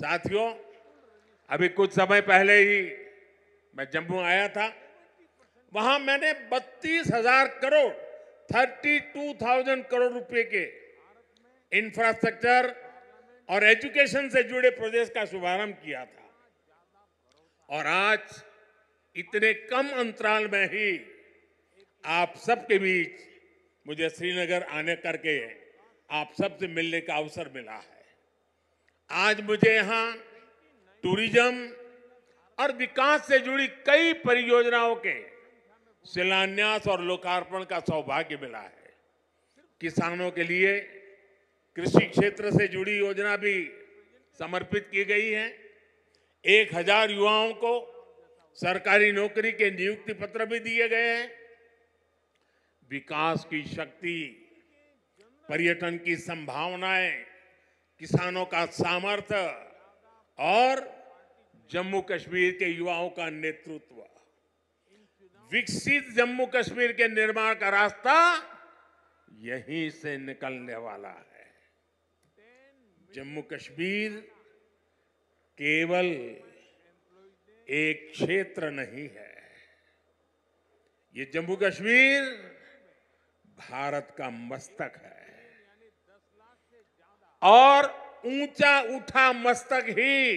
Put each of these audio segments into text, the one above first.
साथियों अभी कुछ समय पहले ही मैं जम्मू आया था वहां मैंने बत्तीस हजार crore thirty two thousand crore रुपए के इंफ्रास्ट्रक्चर और एजुकेशन से जुड़े प्रदेश का शुभारंभ किया था और आज इतने कम अंतराल में ही आप सबके बीच मुझे श्रीनगर आने करके आप सबसे मिलने का अवसर मिला है आज मुझे यहाँ टूरिज्म और विकास से जुड़ी कई परियोजनाओं के शिलान्यास और लोकार्पण का सौभाग्य मिला है किसानों के लिए कृषि क्षेत्र से जुड़ी योजना भी समर्पित की गई है एक हजार युवाओं को सरकारी नौकरी के नियुक्ति पत्र भी दिए गए हैं विकास की शक्ति पर्यटन की संभावनाएं किसानों का सामर्थ्य और जम्मू कश्मीर के युवाओं का नेतृत्व विकसित जम्मू कश्मीर के निर्माण का रास्ता यहीं से निकलने वाला है जम्मू कश्मीर केवल एक क्षेत्र नहीं है ये जम्मू कश्मीर भारत का मस्तक है और ऊंचा उठा मस्तक ही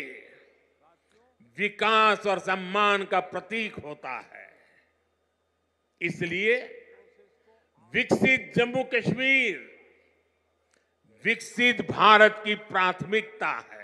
विकास और सम्मान का प्रतीक होता है इसलिए विकसित जम्मू कश्मीर विकसित भारत की प्राथमिकता है